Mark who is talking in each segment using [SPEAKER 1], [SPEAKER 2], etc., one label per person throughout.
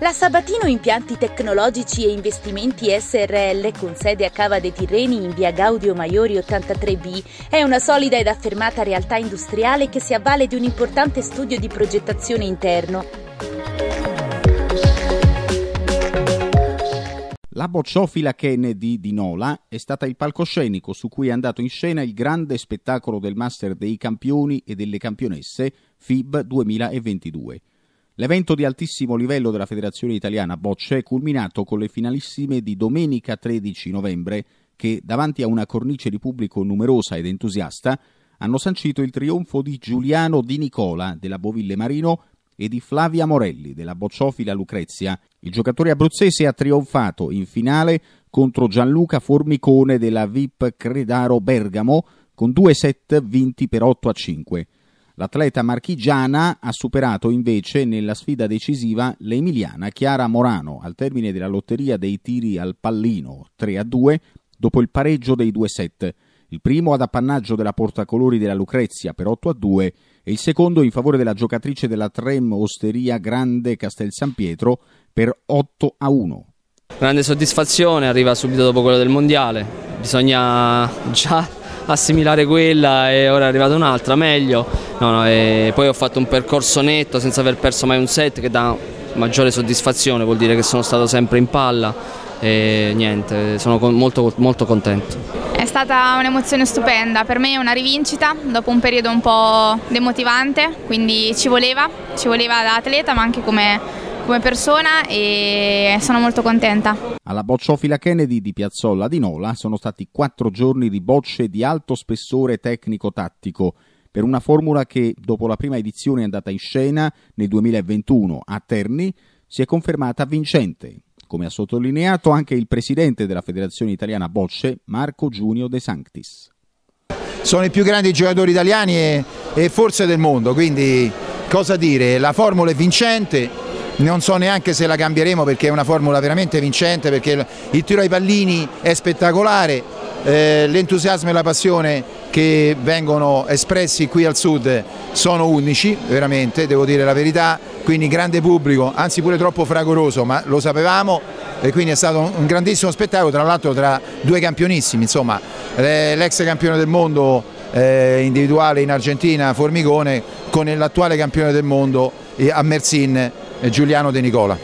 [SPEAKER 1] La Sabatino Impianti Tecnologici e Investimenti SRL, con sede a Cava dei Tirreni in via Gaudio Maiori 83B, è una solida ed affermata realtà industriale
[SPEAKER 2] che si avvale di un importante studio di progettazione interno. La bocciofila Kennedy di Nola è stata il palcoscenico su cui è andato in scena il grande spettacolo del Master dei Campioni e delle Campionesse FIB 2022 L'evento di altissimo livello della Federazione Italiana Bocce è culminato con le finalissime di domenica 13 novembre che, davanti a una cornice di pubblico numerosa ed entusiasta, hanno sancito il trionfo di Giuliano Di Nicola della Boville Marino e di Flavia Morelli della bocciofila Lucrezia. Il giocatore abruzzese ha trionfato in finale contro Gianluca Formicone della VIP Credaro Bergamo con due set vinti per 8 a 5. L'atleta marchigiana ha superato invece nella sfida decisiva l'emiliana Chiara Morano al termine della lotteria dei tiri al pallino 3 a 2 dopo il pareggio dei due set. Il primo ad appannaggio della portacolori della Lucrezia per 8 a 2 e il secondo in favore della giocatrice della Trem Osteria Grande Castel San Pietro per 8 a 1.
[SPEAKER 1] Grande soddisfazione, arriva subito dopo quello del mondiale. Bisogna già assimilare quella e ora è arrivata un'altra, meglio. No, no, poi ho fatto un percorso netto senza aver perso mai un set che dà maggiore soddisfazione, vuol dire che sono stato sempre in palla e niente, sono molto, molto contento. È stata un'emozione stupenda, per me è una rivincita dopo un periodo un po' demotivante, quindi ci voleva, ci voleva da atleta ma anche come come persona e sono molto contenta.
[SPEAKER 2] Alla bocciofila Kennedy di Piazzolla di Nola sono stati quattro giorni di bocce di alto spessore tecnico-tattico per una formula che, dopo la prima edizione andata in scena nel 2021 a Terni, si è confermata vincente, come ha sottolineato anche il presidente della Federazione Italiana Bocce,
[SPEAKER 3] Marco Giunio De Sanctis. Sono i più grandi giocatori italiani e, e forse del mondo, quindi cosa dire, la formula è vincente, non so neanche se la cambieremo perché è una formula veramente vincente, perché il tiro ai pallini è spettacolare, eh, l'entusiasmo e la passione che vengono espressi qui al sud sono unici, veramente, devo dire la verità, quindi grande pubblico, anzi pure troppo fragoroso, ma lo sapevamo e quindi è stato un grandissimo spettacolo, tra l'altro tra due campionissimi, insomma, l'ex campione del mondo eh, individuale in Argentina, Formigone, con l'attuale campione del mondo eh, a Mersin Giuliano De Nicola.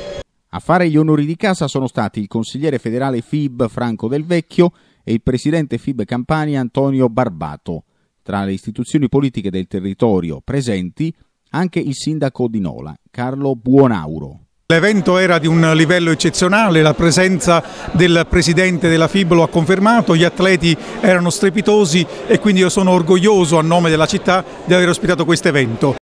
[SPEAKER 2] A fare gli onori di casa sono stati il consigliere federale FIB Franco Del Vecchio e il presidente FIB Campania Antonio Barbato. Tra le istituzioni politiche del territorio presenti anche il sindaco di Nola, Carlo Buonauro. L'evento era di un livello eccezionale, la presenza del presidente della FIB lo ha confermato, gli atleti erano strepitosi e quindi io sono orgoglioso a nome della città di aver ospitato questo evento.